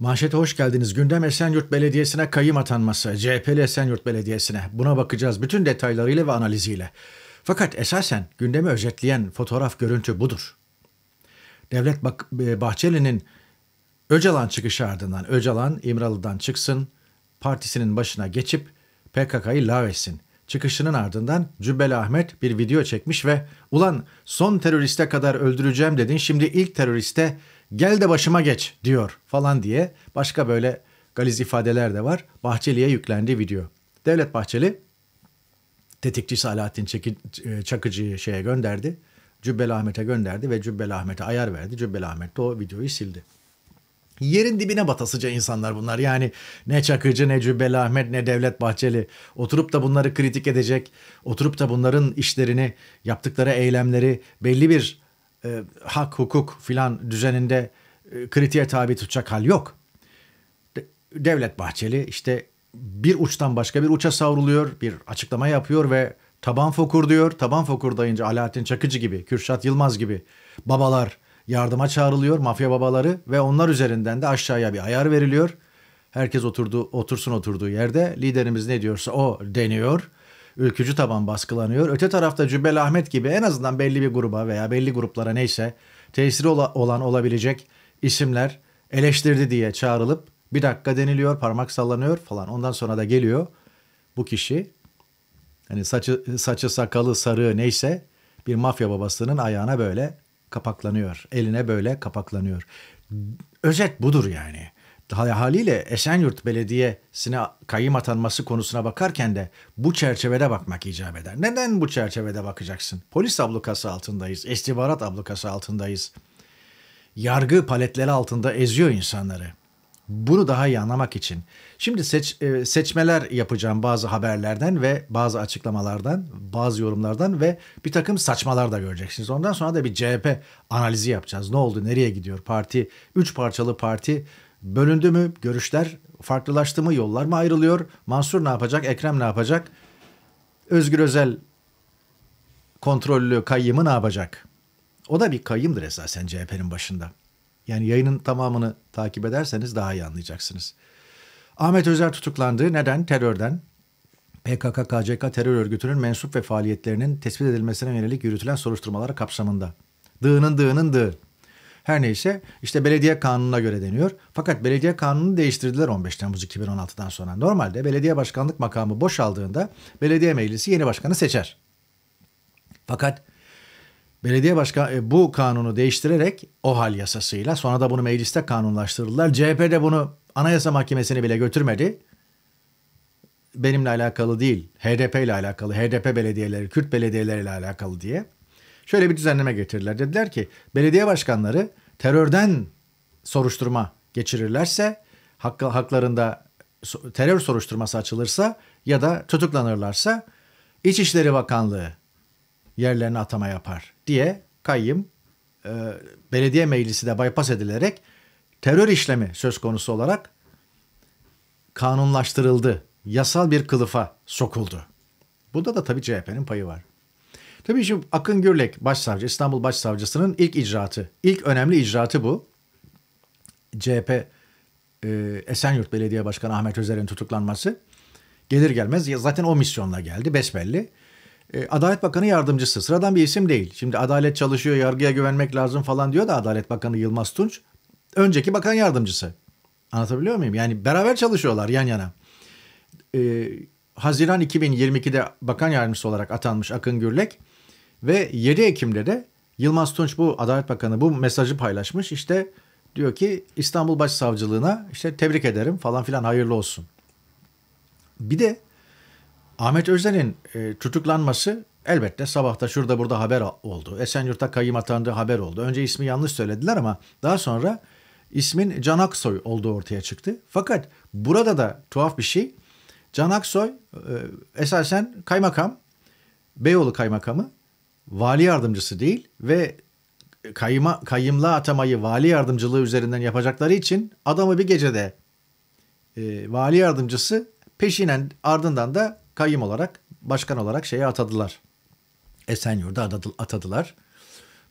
Manşete hoş geldiniz. Gündem Esenyurt Belediyesi'ne kayyım atanması. CHP'li Esenyurt Belediyesi'ne. Buna bakacağız bütün detaylarıyla ve analiziyle. Fakat esasen gündemi özetleyen fotoğraf görüntü budur. Devlet e, Bahçeli'nin Öcalan çıkışı ardından Öcalan İmralı'dan çıksın, partisinin başına geçip PKK'yı lavetsin. Çıkışının ardından Cübbeli Ahmet bir video çekmiş ve ulan son teröriste kadar öldüreceğim dedin şimdi ilk teröriste gel de başıma geç diyor falan diye başka böyle galiz ifadeler de var. Bahçeli'ye yüklendi video. Devlet Bahçeli tetikçisi Alaaddin e, Çakıcı'yı şeye gönderdi. Cübbeli Ahmet'e gönderdi ve Cübbeli Ahmet'e ayar verdi. Cübbeli Ahmet de o videoyu sildi. Yerin dibine batasıca insanlar bunlar. Yani ne Çakıcı ne Cübbeli Ahmet ne Devlet Bahçeli oturup da bunları kritik edecek, oturup da bunların işlerini, yaptıkları eylemleri belli bir e, hak, hukuk filan düzeninde e, kritiğe tabi tutacak hal yok. De, Devlet Bahçeli işte bir uçtan başka bir uça savruluyor, bir açıklama yapıyor ve taban fokur diyor. Taban fokur dayınca Alaaddin Çakıcı gibi, Kürşat Yılmaz gibi babalar yardıma çağrılıyor, mafya babaları ve onlar üzerinden de aşağıya bir ayar veriliyor. Herkes oturdu, otursun oturduğu yerde liderimiz ne diyorsa o deniyor ülkücü taban baskılanıyor. Öte tarafta Cübbel Ahmet gibi en azından belli bir gruba veya belli gruplara neyse tesiri olan olabilecek isimler eleştirdi diye çağrılıp bir dakika deniliyor, parmak sallanıyor falan. Ondan sonra da geliyor bu kişi hani saçı saçı sakalı sarı neyse bir mafya babasının ayağına böyle kapaklanıyor. Eline böyle kapaklanıyor. Özet budur yani haliyle Esenyurt Belediyesi'ne kayyım atanması konusuna bakarken de bu çerçevede bakmak icap eder. Neden bu çerçevede bakacaksın? Polis ablukası altındayız, istihbarat ablukası altındayız. Yargı paletleri altında eziyor insanları. Bunu daha iyi anlamak için. Şimdi seç, e, seçmeler yapacağım bazı haberlerden ve bazı açıklamalardan, bazı yorumlardan ve bir takım saçmalar da göreceksiniz. Ondan sonra da bir CHP analizi yapacağız. Ne oldu, nereye gidiyor parti? Üç parçalı parti Bölündü mü? Görüşler farklılaştı mı? Yollar mı ayrılıyor? Mansur ne yapacak? Ekrem ne yapacak? Özgür Özel kontrollü kayyımı ne yapacak? O da bir kayyımdır esasen CHP'nin başında. Yani yayının tamamını takip ederseniz daha iyi anlayacaksınız. Ahmet Özer tutuklandı. Neden? Terörden. PKK-KCK terör örgütünün mensup ve faaliyetlerinin tespit edilmesine yönelik yürütülen soruşturmalar kapsamında. Dığının dığının dığı. Her neyse işte belediye kanununa göre deniyor. Fakat belediye kanununu değiştirdiler 15 Temmuz 2016'dan sonra. Normalde belediye başkanlık makamı boşaldığında belediye meclisi yeni başkanı seçer. Fakat belediye başkan e, bu kanunu değiştirerek o hal yasasıyla sonra da bunu mecliste kanunlaştırdılar. CHP de bunu Anayasa Mahkemesi'ne bile götürmedi. Benimle alakalı değil, HDP ile alakalı, HDP belediyeleri, Kürt belediyeleri ile alakalı diye. Şöyle bir düzenleme getirdiler. Dediler ki belediye başkanları terörden soruşturma geçirirlerse hakkı, haklarında terör soruşturması açılırsa ya da tutuklanırlarsa İçişleri Bakanlığı yerlerine atama yapar diye kayyım e, belediye meclisi de bypass edilerek terör işlemi söz konusu olarak kanunlaştırıldı. Yasal bir kılıfa sokuldu. Bunda da tabii CHP'nin payı var. Tabii şimdi Akın Gürlek başsavcı, İstanbul Başsavcısının ilk icraatı, ilk önemli icraatı bu. CHP e, Esenyurt Belediye Başkanı Ahmet Özer'in tutuklanması. Gelir gelmez zaten o misyonla geldi besbelli. E, Adalet Bakanı yardımcısı sıradan bir isim değil. Şimdi adalet çalışıyor, yargıya güvenmek lazım falan diyor da Adalet Bakanı Yılmaz Tunç. Önceki bakan yardımcısı. Anlatabiliyor muyum? Yani beraber çalışıyorlar yan yana. E, Haziran 2022'de bakan yardımcısı olarak atanmış Akın Gürlek ve 7 Ekim'de de Yılmaz Tunç bu Adalet Bakanı bu mesajı paylaşmış. İşte diyor ki İstanbul Başsavcılığına işte tebrik ederim falan filan hayırlı olsun. Bir de Ahmet Özden'in e, tutuklanması elbette sabahta şurada burada haber oldu. Esenyurt'ta kayyım atandığı haber oldu. Önce ismi yanlış söylediler ama daha sonra ismin Can Aksoy olduğu ortaya çıktı. Fakat burada da tuhaf bir şey. Can Aksoy e, esasen kaymakam, Beyoğlu kaymakamı vali yardımcısı değil ve kayıma, kayımla atamayı vali yardımcılığı üzerinden yapacakları için adamı bir gecede e, vali yardımcısı peşinen ardından da kayım olarak başkan olarak şeye atadılar. Esenyurt'a atadılar.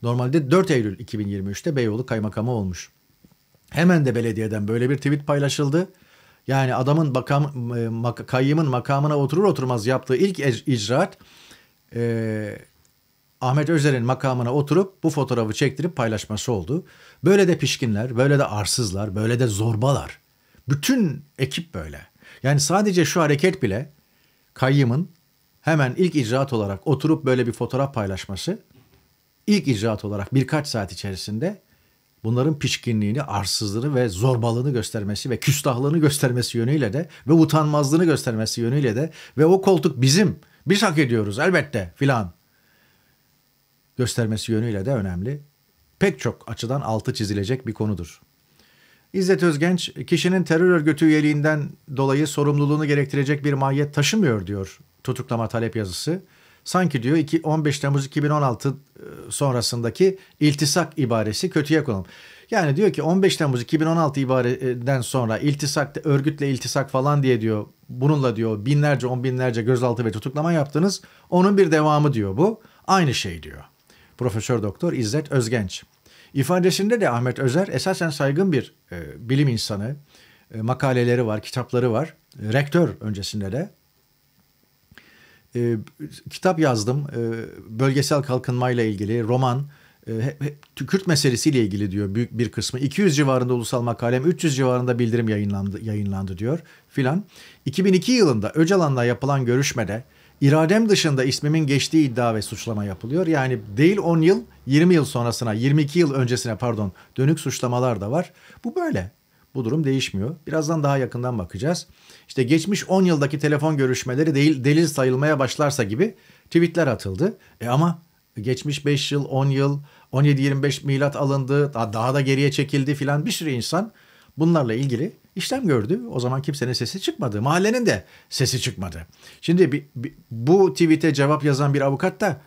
Normalde 4 Eylül 2023'te Beyoğlu kaymakamı olmuş. Hemen de belediyeden böyle bir tweet paylaşıldı. Yani adamın bakam, e, mak, kayyımın makamına oturur oturmaz yaptığı ilk e, icraat e, Ahmet Özer'in makamına oturup bu fotoğrafı çektirip paylaşması oldu. Böyle de pişkinler, böyle de arsızlar, böyle de zorbalar. Bütün ekip böyle. Yani sadece şu hareket bile kayyımın hemen ilk icraat olarak oturup böyle bir fotoğraf paylaşması ilk icraat olarak birkaç saat içerisinde bunların pişkinliğini, arsızlığını ve zorbalığını göstermesi ve küstahlığını göstermesi yönüyle de ve utanmazlığını göstermesi yönüyle de ve o koltuk bizim, biz hak ediyoruz elbette filan göstermesi yönüyle de önemli. Pek çok açıdan altı çizilecek bir konudur. İzzet Özgenç, kişinin terör örgütü üyeliğinden dolayı sorumluluğunu gerektirecek bir mahiyet taşımıyor diyor tutuklama talep yazısı. Sanki diyor 15 Temmuz 2016 e, sonrasındaki iltisak ibaresi kötüye konulmuş. Yani diyor ki 15 Temmuz 2016 ibareden sonra iltisak, örgütle iltisak falan diye diyor. Bununla diyor binlerce on binlerce gözaltı ve tutuklama yaptınız. Onun bir devamı diyor bu. Aynı şey diyor. Profesör Doktor İzzet Özgenç. İfadesinde de Ahmet Özer esasen saygın bir e, bilim insanı. E, makaleleri var, kitapları var. E, rektör öncesinde de. E, kitap yazdım. E, bölgesel kalkınmayla ilgili roman, e, Kürt meselesiyle ilgili diyor büyük bir kısmı. 200 civarında ulusal makalem, 300 civarında bildirim yayınlandı, yayınlandı diyor filan. 2002 yılında Öcalan'la yapılan görüşmede İradem dışında ismimin geçtiği iddia ve suçlama yapılıyor. Yani değil 10 yıl 20 yıl sonrasına 22 yıl öncesine pardon dönük suçlamalar da var. Bu böyle. Bu durum değişmiyor. Birazdan daha yakından bakacağız. İşte geçmiş 10 yıldaki telefon görüşmeleri değil delil sayılmaya başlarsa gibi tweetler atıldı. E ama geçmiş 5 yıl, 10 yıl, 17-25 milat alındı, daha da geriye çekildi filan bir sürü insan bunlarla ilgili işlem gördü. O zaman kimsenin sesi çıkmadı. Mahallenin de sesi çıkmadı. Şimdi bir, bir, bu tweet'e cevap yazan bir avukat da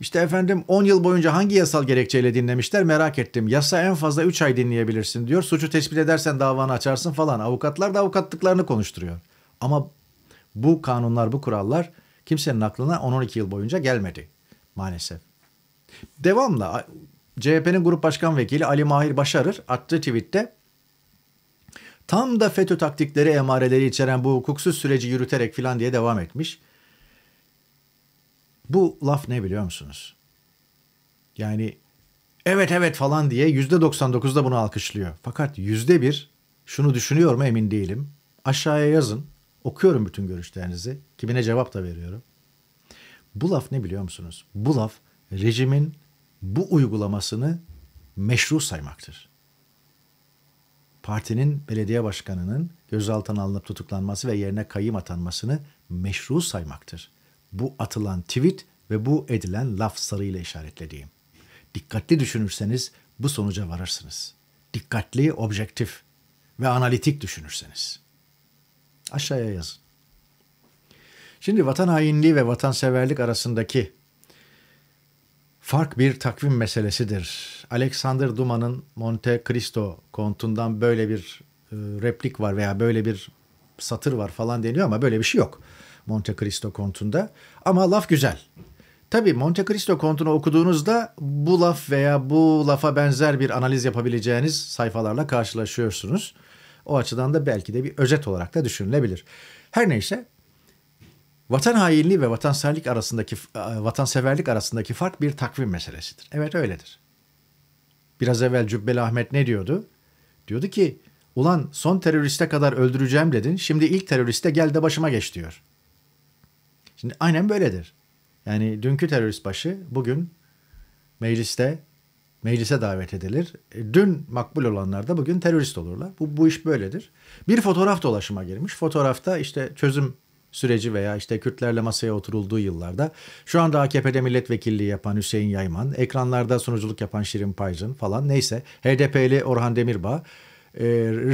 işte efendim 10 yıl boyunca hangi yasal gerekçeyle dinlemişler merak ettim. Yasa en fazla 3 ay dinleyebilirsin diyor. Suçu tespit edersen davanı açarsın falan. Avukatlar da avukatlıklarını konuşturuyor. Ama bu kanunlar, bu kurallar kimsenin aklına 10-12 yıl boyunca gelmedi maalesef. Devamla CHP'nin grup başkan vekili Ali Mahir Başarır attığı tweette tam da FETÖ taktikleri emareleri içeren bu hukuksuz süreci yürüterek filan diye devam etmiş. Bu laf ne biliyor musunuz? Yani evet evet falan diye %99'da bunu alkışlıyor. Fakat %1 şunu düşünüyor mu emin değilim. Aşağıya yazın. Okuyorum bütün görüşlerinizi. Kimine cevap da veriyorum. Bu laf ne biliyor musunuz? Bu laf rejimin bu uygulamasını meşru saymaktır partinin belediye başkanının gözaltına alınıp tutuklanması ve yerine kayım atanmasını meşru saymaktır. Bu atılan tweet ve bu edilen laf sarıyla işaretlediğim. Dikkatli düşünürseniz bu sonuca varırsınız. Dikkatli, objektif ve analitik düşünürseniz. Aşağıya yazın. Şimdi vatan hainliği ve vatanseverlik arasındaki fark bir takvim meselesidir. Alexander Duman'ın Monte Cristo kontundan böyle bir e, replik var veya böyle bir satır var falan deniyor ama böyle bir şey yok Monte Cristo kontunda. Ama laf güzel. Tabii Monte Cristo kontunu okuduğunuzda bu laf veya bu lafa benzer bir analiz yapabileceğiniz sayfalarla karşılaşıyorsunuz. O açıdan da belki de bir özet olarak da düşünülebilir. Her neyse Vatan hainliği ve vatanseverlik arasındaki e, vatanseverlik arasındaki fark bir takvim meselesidir. Evet öyledir. Biraz evvel Cübbeli Ahmet ne diyordu? Diyordu ki ulan son teröriste kadar öldüreceğim dedin şimdi ilk teröriste gel de başıma geç diyor. Şimdi aynen böyledir. Yani dünkü terörist başı bugün mecliste meclise davet edilir. E, dün makbul olanlar da bugün terörist olurlar. Bu, bu iş böyledir. Bir fotoğraf dolaşıma girmiş. Fotoğrafta işte çözüm süreci veya işte Kürtlerle masaya oturulduğu yıllarda şu anda AKP'de milletvekilliği yapan Hüseyin Yayman, ekranlarda sunuculuk yapan Şirin Paycın falan neyse HDP'li Orhan Demirbağ, e,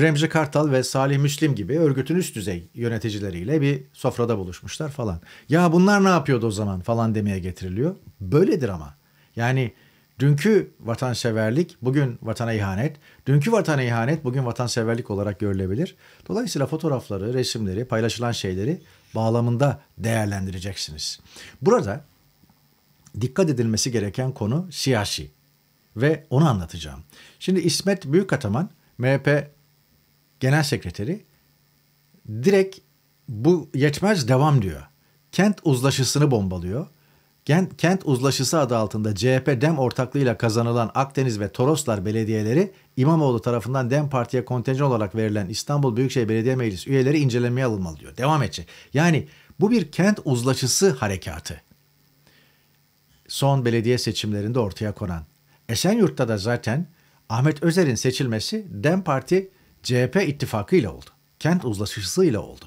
Remzi Kartal ve Salih Müslim gibi örgütün üst düzey yöneticileriyle bir sofrada buluşmuşlar falan. Ya bunlar ne yapıyordu o zaman falan demeye getiriliyor. Böyledir ama. Yani Dünkü vatanseverlik bugün vatana ihanet. Dünkü vatana ihanet bugün vatanseverlik olarak görülebilir. Dolayısıyla fotoğrafları, resimleri, paylaşılan şeyleri bağlamında değerlendireceksiniz. Burada dikkat edilmesi gereken konu siyasi ve onu anlatacağım. Şimdi İsmet Büyükataman MHP Genel Sekreteri direkt bu yetmez devam diyor. Kent uzlaşısını bombalıyor. Kent, Kent Uzlaşısı adı altında CHP DEM ortaklığıyla kazanılan Akdeniz ve Toroslar belediyeleri İmamoğlu tarafından DEM Parti'ye kontenjan olarak verilen İstanbul Büyükşehir Belediye Meclisi üyeleri incelemeye alınmalı diyor. Devam edecek. Yani bu bir kent uzlaşısı harekatı. Son belediye seçimlerinde ortaya konan. Esenyurt'ta da zaten Ahmet Özer'in seçilmesi DEM Parti CHP ittifakıyla oldu. Kent ile oldu.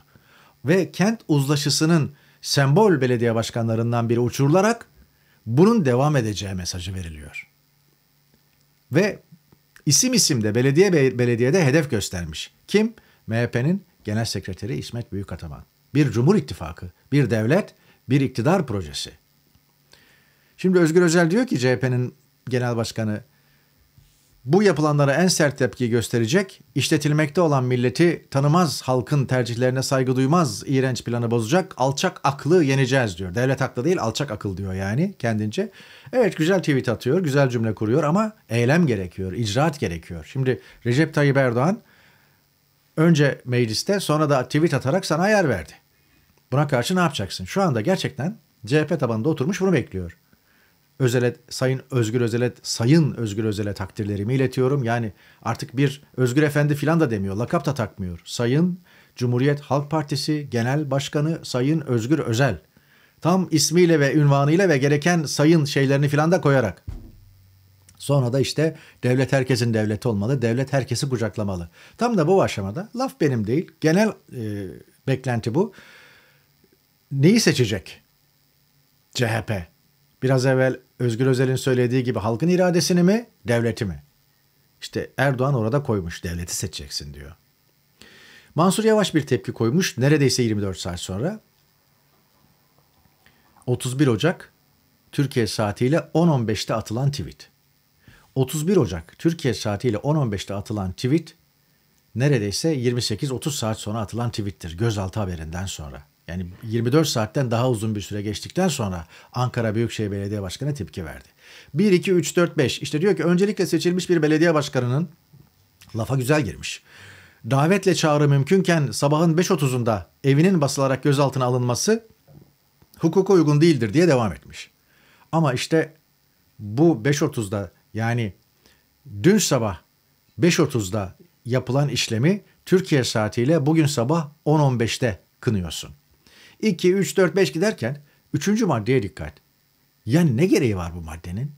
Ve kent uzlaşısının sembol belediye başkanlarından biri uçurularak bunun devam edeceği mesajı veriliyor. Ve isim isim de belediye belediyede hedef göstermiş. Kim? MHP'nin Genel Sekreteri İsmet Büyükataman. Bir Cumhur ittifakı bir devlet, bir iktidar projesi. Şimdi Özgür Özel diyor ki CHP'nin genel başkanı bu yapılanlara en sert tepki gösterecek, işletilmekte olan milleti tanımaz, halkın tercihlerine saygı duymaz, iğrenç planı bozacak, alçak aklı yeneceğiz diyor. Devlet aklı değil, alçak akıl diyor yani kendince. Evet güzel tweet atıyor, güzel cümle kuruyor ama eylem gerekiyor, icraat gerekiyor. Şimdi Recep Tayyip Erdoğan önce mecliste sonra da tweet atarak sana yer verdi. Buna karşı ne yapacaksın? Şu anda gerçekten CHP tabanında oturmuş bunu bekliyor özelet Sayın Özgür özelet Sayın Özgür Özel'e takdirlerimi iletiyorum. Yani artık bir Özgür Efendi filan da demiyor, lakap da takmıyor. Sayın Cumhuriyet Halk Partisi Genel Başkanı Sayın Özgür Özel. Tam ismiyle ve ünvanıyla ve gereken sayın şeylerini filan da koyarak. Sonra da işte devlet herkesin devleti olmalı, devlet herkesi kucaklamalı. Tam da bu aşamada laf benim değil, genel e, beklenti bu. Neyi seçecek CHP? Biraz evvel Özgür Özel'in söylediği gibi halkın iradesini mi, devleti mi? İşte Erdoğan orada koymuş, devleti seçeceksin diyor. Mansur Yavaş bir tepki koymuş neredeyse 24 saat sonra. 31 Ocak Türkiye saatiyle 10.15'te atılan tweet. 31 Ocak Türkiye saatiyle 10.15'te atılan tweet neredeyse 28-30 saat sonra atılan tweettir gözaltı haberinden sonra yani 24 saatten daha uzun bir süre geçtikten sonra Ankara Büyükşehir Belediye Başkanı tepki verdi. 1, 2, 3, 4, 5 işte diyor ki öncelikle seçilmiş bir belediye başkanının lafa güzel girmiş. Davetle çağrı mümkünken sabahın 5.30'unda evinin basılarak gözaltına alınması hukuka uygun değildir diye devam etmiş. Ama işte bu 5.30'da yani dün sabah 5.30'da yapılan işlemi Türkiye saatiyle bugün sabah 10.15'te kınıyorsun. 2, 3, 4, 5 giderken 3. maddeye dikkat. Yani ne gereği var bu maddenin?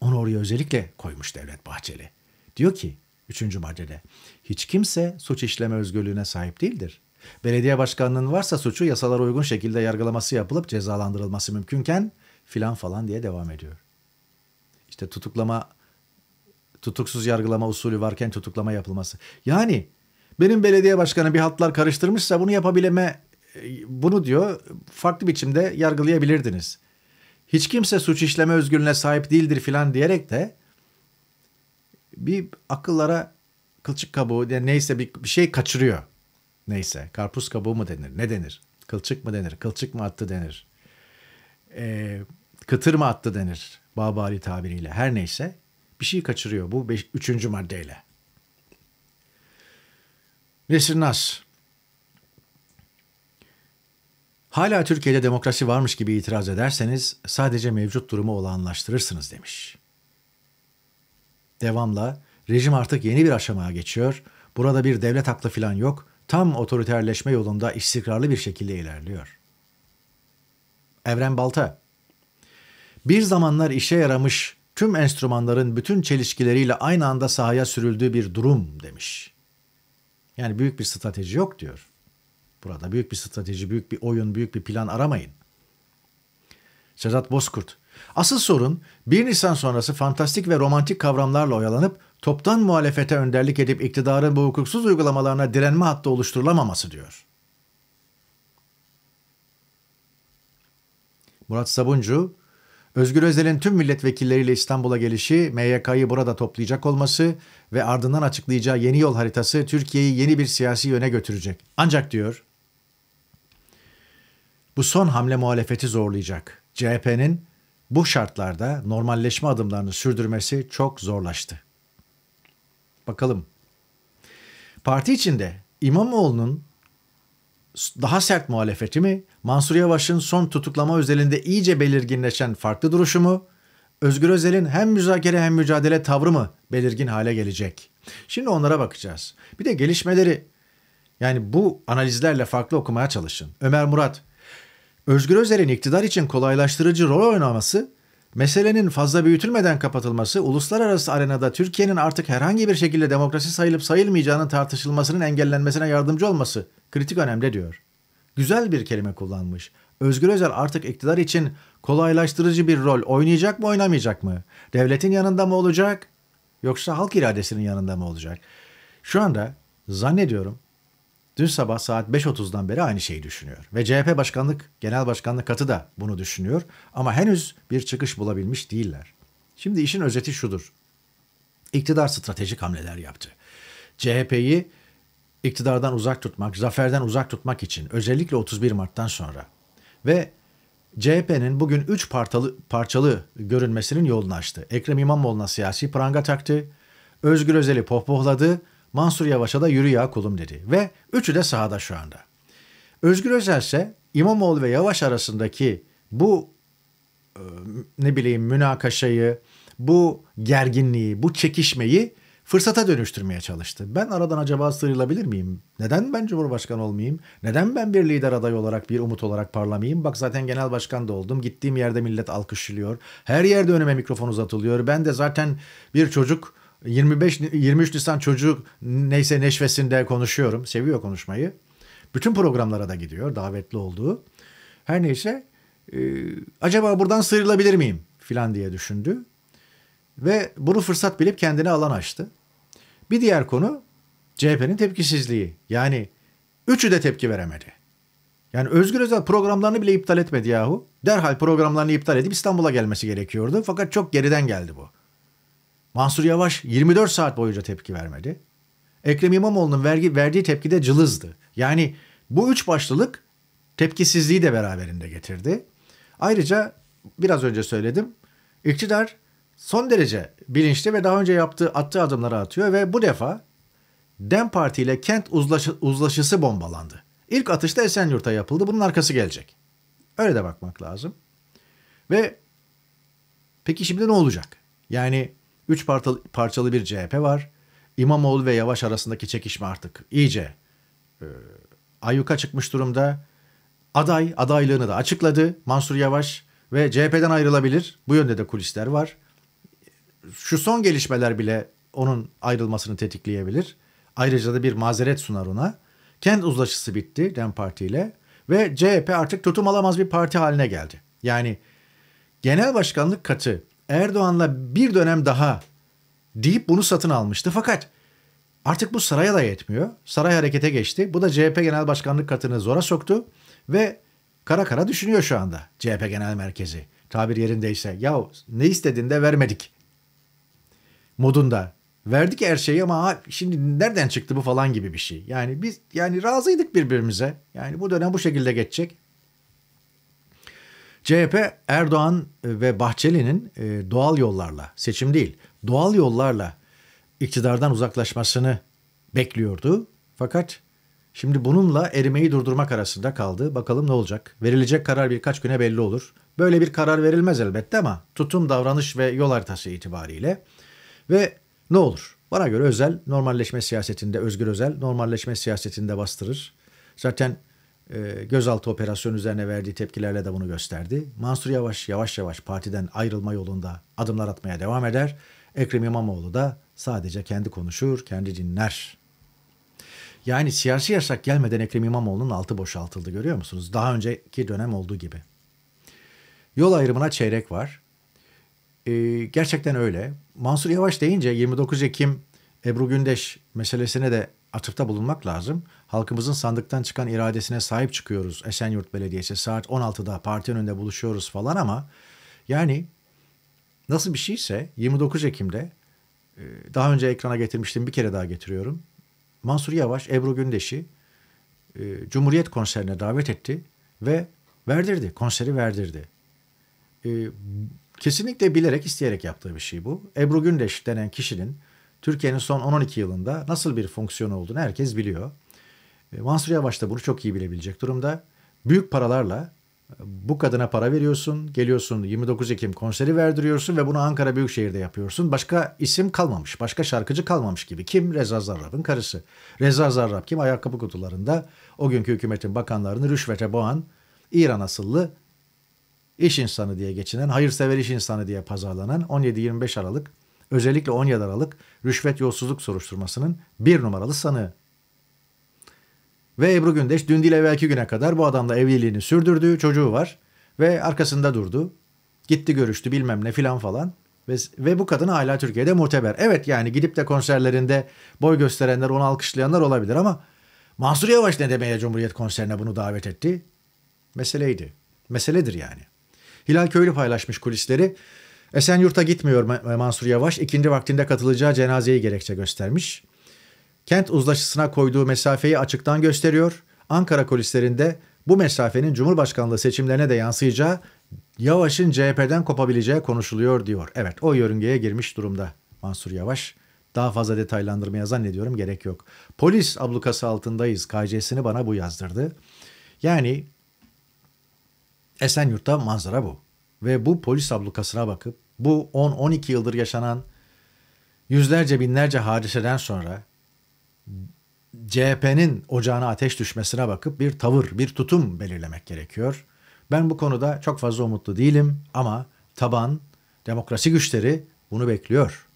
Onu oraya özellikle koymuş Devlet Bahçeli. Diyor ki 3. maddede hiç kimse suç işleme özgürlüğüne sahip değildir. Belediye başkanının varsa suçu yasalara uygun şekilde yargılaması yapılıp cezalandırılması mümkünken filan falan diye devam ediyor. İşte tutuklama, tutuksuz yargılama usulü varken tutuklama yapılması. Yani benim belediye başkanı bir hatlar karıştırmışsa bunu yapabileme bunu diyor farklı biçimde yargılayabilirdiniz. Hiç kimse suç işleme özgürlüğüne sahip değildir filan diyerek de bir akıllara kılçık kabuğu yani neyse bir, bir şey kaçırıyor. Neyse karpuz kabuğu mu denir ne denir kılçık mı denir kılçık mı attı denir e, kıtır mı attı denir babali tabiriyle her neyse bir şey kaçırıyor bu beş, üçüncü maddeyle. Nesir Nas Hala Türkiye'de demokrasi varmış gibi itiraz ederseniz sadece mevcut durumu olağanlaştırırsınız demiş. Devamla rejim artık yeni bir aşamaya geçiyor. Burada bir devlet aklı falan yok. Tam otoriterleşme yolunda istikrarlı bir şekilde ilerliyor. Evren Balta Bir zamanlar işe yaramış tüm enstrümanların bütün çelişkileriyle aynı anda sahaya sürüldüğü bir durum demiş. Yani büyük bir strateji yok diyor. Burada büyük bir strateji, büyük bir oyun, büyük bir plan aramayın. Sedat Bozkurt. Asıl sorun 1 Nisan sonrası fantastik ve romantik kavramlarla oyalanıp toptan muhalefete önderlik edip iktidarın bu hukuksuz uygulamalarına direnme hattı oluşturulamaması diyor. Murat Sabuncu, Özgür Özel'in tüm milletvekilleriyle İstanbul'a gelişi, MYK'yı burada toplayacak olması ve ardından açıklayacağı yeni yol haritası Türkiye'yi yeni bir siyasi yöne götürecek. Ancak diyor, bu son hamle muhalefeti zorlayacak. CHP'nin bu şartlarda normalleşme adımlarını sürdürmesi çok zorlaştı. Bakalım. Parti içinde İmamoğlu'nun daha sert muhalefeti mi, Mansur Yavaş'ın son tutuklama özelinde iyice belirginleşen farklı duruşu mu, Özgür Özel'in hem müzakere hem mücadele tavrı mı belirgin hale gelecek? Şimdi onlara bakacağız. Bir de gelişmeleri yani bu analizlerle farklı okumaya çalışın. Ömer Murat Özgür Özer'in iktidar için kolaylaştırıcı rol oynaması, meselenin fazla büyütülmeden kapatılması, uluslararası arenada Türkiye'nin artık herhangi bir şekilde demokrasi sayılıp sayılmayacağının tartışılmasının engellenmesine yardımcı olması kritik önemli diyor. Güzel bir kelime kullanmış. Özgür Özel artık iktidar için kolaylaştırıcı bir rol oynayacak mı oynamayacak mı? Devletin yanında mı olacak yoksa halk iradesinin yanında mı olacak? Şu anda zannediyorum dün sabah saat 5.30'dan beri aynı şeyi düşünüyor. Ve CHP başkanlık, genel başkanlık katı da bunu düşünüyor ama henüz bir çıkış bulabilmiş değiller. Şimdi işin özeti şudur. İktidar stratejik hamleler yaptı. CHP'yi iktidardan uzak tutmak, zaferden uzak tutmak için özellikle 31 Mart'tan sonra ve CHP'nin bugün 3 partalı, parçalı görünmesinin yolunu açtı. Ekrem İmamoğlu'na siyasi pranga taktı, Özgür Özel'i pohpohladı Mansur Yavaş'a da yürü ya kulum dedi ve üçü de sahada şu anda. Özgür Özel ise İmamoğlu ve Yavaş arasındaki bu e, ne bileyim münakaşayı, bu gerginliği, bu çekişmeyi fırsata dönüştürmeye çalıştı. Ben aradan acaba sıyrılabilir miyim? Neden ben Cumhurbaşkanı olmayayım? Neden ben bir lider adayı olarak, bir umut olarak parlamayayım? Bak zaten genel başkan da oldum. Gittiğim yerde millet alkışlıyor. Her yerde önüme mikrofon uzatılıyor. Ben de zaten bir çocuk 25 23 Nisan çocuk neyse neşvesinde konuşuyorum. Seviyor konuşmayı. Bütün programlara da gidiyor davetli olduğu. Her neyse e, acaba buradan sıyrılabilir miyim filan diye düşündü. Ve bunu fırsat bilip kendine alan açtı. Bir diğer konu CHP'nin tepkisizliği. Yani üçü de tepki veremedi. Yani Özgür Özel programlarını bile iptal etmedi yahu. Derhal programlarını iptal edip İstanbul'a gelmesi gerekiyordu. Fakat çok geriden geldi bu. Mansur Yavaş 24 saat boyunca tepki vermedi. Ekrem İmamoğlu'nun vergi, verdiği tepki de cılızdı. Yani bu üç başlılık tepkisizliği de beraberinde getirdi. Ayrıca biraz önce söyledim. İktidar son derece bilinçli ve daha önce yaptığı attığı adımları atıyor ve bu defa DEM Parti ile kent uzlaşı, uzlaşısı bombalandı. İlk atışta Esenyurt'a yapıldı. Bunun arkası gelecek. Öyle de bakmak lazım. Ve peki şimdi ne olacak? Yani Üç parçalı bir CHP var. İmamoğlu ve Yavaş arasındaki çekişme artık iyice e, ayyuka çıkmış durumda. Aday adaylığını da açıkladı Mansur Yavaş ve CHP'den ayrılabilir. Bu yönde de kulisler var. Şu son gelişmeler bile onun ayrılmasını tetikleyebilir. Ayrıca da bir mazeret sunar ona. Kent uzlaşısı bitti DEM Parti ile ve CHP artık tutum alamaz bir parti haline geldi. Yani genel başkanlık katı Erdoğan'la bir dönem daha deyip bunu satın almıştı. Fakat artık bu saraya da yetmiyor. Saray harekete geçti. Bu da CHP Genel Başkanlık katını zora soktu ve kara kara düşünüyor şu anda CHP Genel Merkezi. Tabir yerindeyse ya ne istediğinde vermedik modunda. Verdik her şeyi ama şimdi nereden çıktı bu falan gibi bir şey. Yani biz yani razıydık birbirimize. Yani bu dönem bu şekilde geçecek. CHP Erdoğan e, ve Bahçeli'nin e, doğal yollarla, seçim değil, doğal yollarla iktidardan uzaklaşmasını bekliyordu. Fakat şimdi bununla erimeyi durdurmak arasında kaldı. Bakalım ne olacak? Verilecek karar birkaç güne belli olur. Böyle bir karar verilmez elbette ama tutum, davranış ve yol haritası itibariyle. Ve ne olur? Bana göre özel normalleşme siyasetinde Özgür Özel normalleşme siyasetinde bastırır. Zaten e, gözaltı operasyonu üzerine verdiği tepkilerle de bunu gösterdi. Mansur Yavaş yavaş yavaş partiden ayrılma yolunda adımlar atmaya devam eder. Ekrem İmamoğlu da sadece kendi konuşur, kendi dinler. Yani siyasi yasak gelmeden Ekrem İmamoğlu'nun altı boşaltıldı görüyor musunuz? Daha önceki dönem olduğu gibi. Yol ayrımına çeyrek var. Ee, gerçekten öyle. Mansur Yavaş deyince 29 Ekim Ebru Gündeş meselesine de atıfta bulunmak lazım. Halkımızın sandıktan çıkan iradesine sahip çıkıyoruz. Esenyurt Belediyesi saat 16'da parti önünde buluşuyoruz falan ama yani nasıl bir şeyse 29 Ekim'de e, daha önce ekrana getirmiştim bir kere daha getiriyorum. Mansur Yavaş Ebru Gündeş'i e, Cumhuriyet konserine davet etti ve verdirdi. Konseri verdirdi. E, kesinlikle bilerek isteyerek yaptığı bir şey bu. Ebru Gündeş denen kişinin Türkiye'nin son 10-12 yılında nasıl bir fonksiyonu olduğunu herkes biliyor. E, Mansur Yavaş da bunu çok iyi bilebilecek durumda. Büyük paralarla e, bu kadına para veriyorsun, geliyorsun 29 Ekim konseri verdiriyorsun ve bunu Ankara Büyükşehir'de yapıyorsun. Başka isim kalmamış, başka şarkıcı kalmamış gibi. Kim? Reza Zarrab'ın karısı. Reza Zarrab kim? Ayakkabı kutularında o günkü hükümetin bakanlarını rüşvete boğan İran asıllı iş insanı diye geçinen, hayırsever iş insanı diye pazarlanan 17-25 Aralık Özellikle 17 Aralık rüşvet yolsuzluk soruşturmasının bir numaralı sanığı. Ve Ebru Gündeş dün değil evvelki güne kadar bu adamla evliliğini sürdürdü. Çocuğu var ve arkasında durdu. Gitti görüştü bilmem ne filan falan. Ve, ve bu kadın hala Türkiye'de muteber. Evet yani gidip de konserlerinde boy gösterenler onu alkışlayanlar olabilir ama Mansur Yavaş ne demeye Cumhuriyet konserine bunu davet etti? Meseleydi. Meseledir yani. Hilal Köylü paylaşmış kulisleri. Esenyurt'a gitmiyor Mansur Yavaş. ikindi vaktinde katılacağı cenazeyi gerekçe göstermiş. Kent uzlaşısına koyduğu mesafeyi açıktan gösteriyor. Ankara kulislerinde bu mesafenin Cumhurbaşkanlığı seçimlerine de yansıyacağı Yavaş'ın CHP'den kopabileceği konuşuluyor diyor. Evet o yörüngeye girmiş durumda Mansur Yavaş. Daha fazla detaylandırmaya zannediyorum gerek yok. Polis ablukası altındayız. KC'sini bana bu yazdırdı. Yani Esenyurt'ta manzara bu. Ve bu polis ablukasına bakıp bu 10-12 yıldır yaşanan yüzlerce binlerce hadiseden sonra CHP'nin ocağına ateş düşmesine bakıp bir tavır, bir tutum belirlemek gerekiyor. Ben bu konuda çok fazla umutlu değilim ama taban, demokrasi güçleri bunu bekliyor.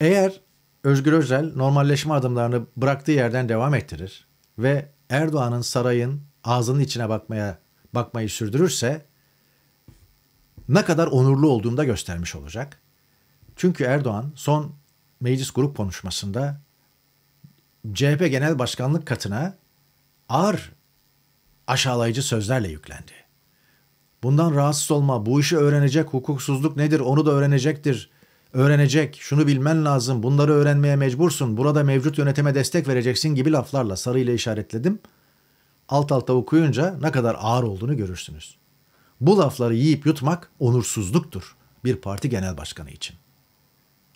Eğer Özgür Özel normalleşme adımlarını bıraktığı yerden devam ettirir ve Erdoğan'ın sarayın ağzının içine bakmaya bakmayı sürdürürse ne kadar onurlu olduğumda göstermiş olacak. Çünkü Erdoğan son meclis grup konuşmasında CHP Genel Başkanlık katına ağır aşağılayıcı sözlerle yüklendi. Bundan rahatsız olma, bu işi öğrenecek, hukuksuzluk nedir onu da öğrenecektir, öğrenecek, şunu bilmen lazım, bunları öğrenmeye mecbursun, burada mevcut yönetime destek vereceksin gibi laflarla sarıyla işaretledim. Alt alta okuyunca ne kadar ağır olduğunu görürsünüz.'' Bu lafları yiyip yutmak onursuzluktur bir parti genel başkanı için.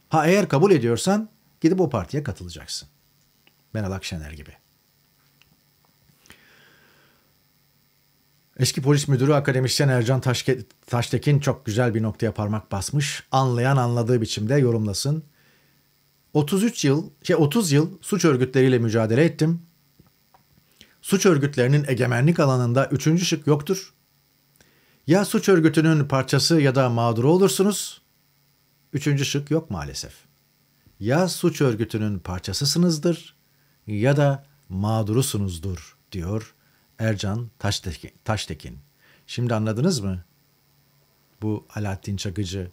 Ha eğer kabul ediyorsan gidip o partiye katılacaksın. Meral Akşener gibi. Eski polis müdürü akademisyen Ercan Taşke, Taştekin çok güzel bir noktaya parmak basmış. Anlayan anladığı biçimde yorumlasın. 33 yıl, şey 30 yıl suç örgütleriyle mücadele ettim. Suç örgütlerinin egemenlik alanında üçüncü şık yoktur. Ya suç örgütünün parçası ya da mağduru olursunuz. Üçüncü şık yok maalesef. Ya suç örgütünün parçasısınızdır ya da mağdurusunuzdur diyor Ercan Taştekin. Taştekin. Şimdi anladınız mı? Bu Alaaddin Çakıcı,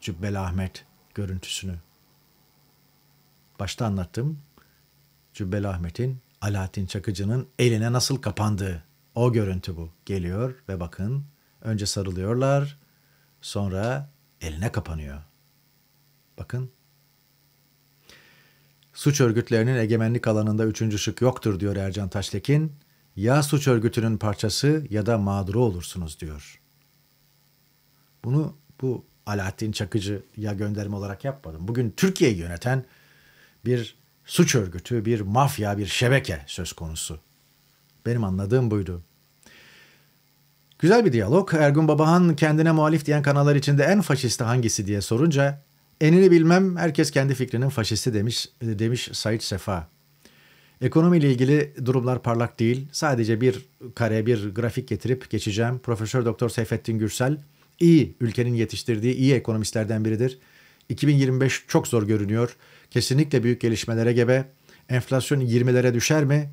Cübbeli Ahmet görüntüsünü. Başta anlattım. Cübbeli Ahmet'in Alaaddin Çakıcı'nın eline nasıl kapandığı o görüntü bu. Geliyor ve bakın Önce sarılıyorlar, sonra eline kapanıyor. Bakın. Suç örgütlerinin egemenlik alanında üçüncü şık yoktur diyor Ercan Taştekin. Ya suç örgütünün parçası ya da mağduru olursunuz diyor. Bunu bu Alaaddin ya gönderme olarak yapmadım. Bugün Türkiye'yi yöneten bir suç örgütü, bir mafya, bir şebeke söz konusu. Benim anladığım buydu. Güzel bir diyalog. Ergun Babahan kendine muhalif diyen kanallar içinde en faşisti hangisi diye sorunca enini bilmem herkes kendi fikrinin faşisti demiş e, demiş Said Sefa. Ekonomiyle ilgili durumlar parlak değil. Sadece bir kare bir grafik getirip geçeceğim. Profesör Doktor Seyfettin Gürsel iyi ülkenin yetiştirdiği iyi ekonomistlerden biridir. 2025 çok zor görünüyor. Kesinlikle büyük gelişmelere gebe. Enflasyon 20'lere düşer mi?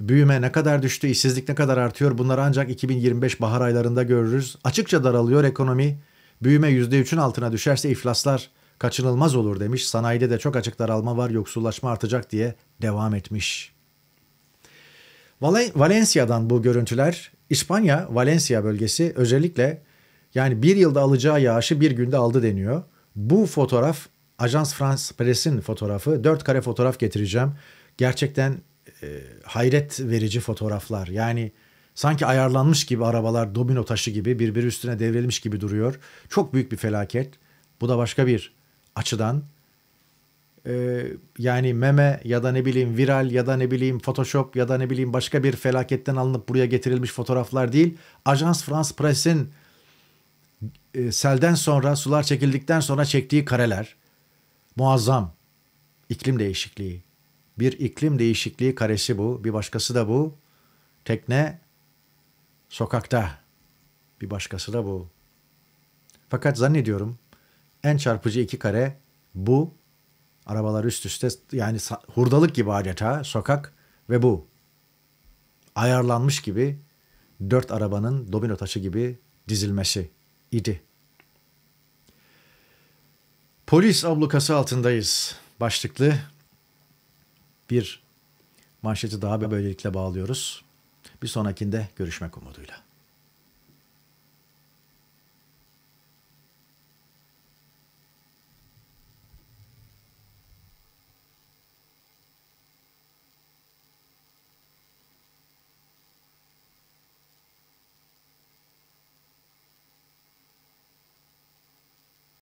büyüme ne kadar düştü, işsizlik ne kadar artıyor bunları ancak 2025 bahar aylarında görürüz. Açıkça daralıyor ekonomi. Büyüme %3'ün altına düşerse iflaslar kaçınılmaz olur demiş. Sanayide de çok açık daralma var, yoksullaşma artacak diye devam etmiş. Val Valencia'dan bu görüntüler. İspanya, Valencia bölgesi özellikle yani bir yılda alacağı yağışı bir günde aldı deniyor. Bu fotoğraf Ajans France Press'in fotoğrafı. Dört kare fotoğraf getireceğim. Gerçekten e, hayret verici fotoğraflar. Yani sanki ayarlanmış gibi arabalar domino taşı gibi birbiri üstüne devrilmiş gibi duruyor. Çok büyük bir felaket. Bu da başka bir açıdan e, yani meme ya da ne bileyim viral ya da ne bileyim photoshop ya da ne bileyim başka bir felaketten alınıp buraya getirilmiş fotoğraflar değil. Ajans France Press'in e, selden sonra sular çekildikten sonra çektiği kareler muazzam. iklim değişikliği, bir iklim değişikliği karesi bu. Bir başkası da bu. Tekne sokakta. Bir başkası da bu. Fakat zannediyorum en çarpıcı iki kare bu. Arabalar üst üste yani hurdalık gibi adeta sokak ve bu. Ayarlanmış gibi dört arabanın domino taşı gibi dizilmesi idi. Polis ablukası altındayız başlıklı bir manşeti daha böylelikle bağlıyoruz. Bir sonrakinde görüşmek umuduyla.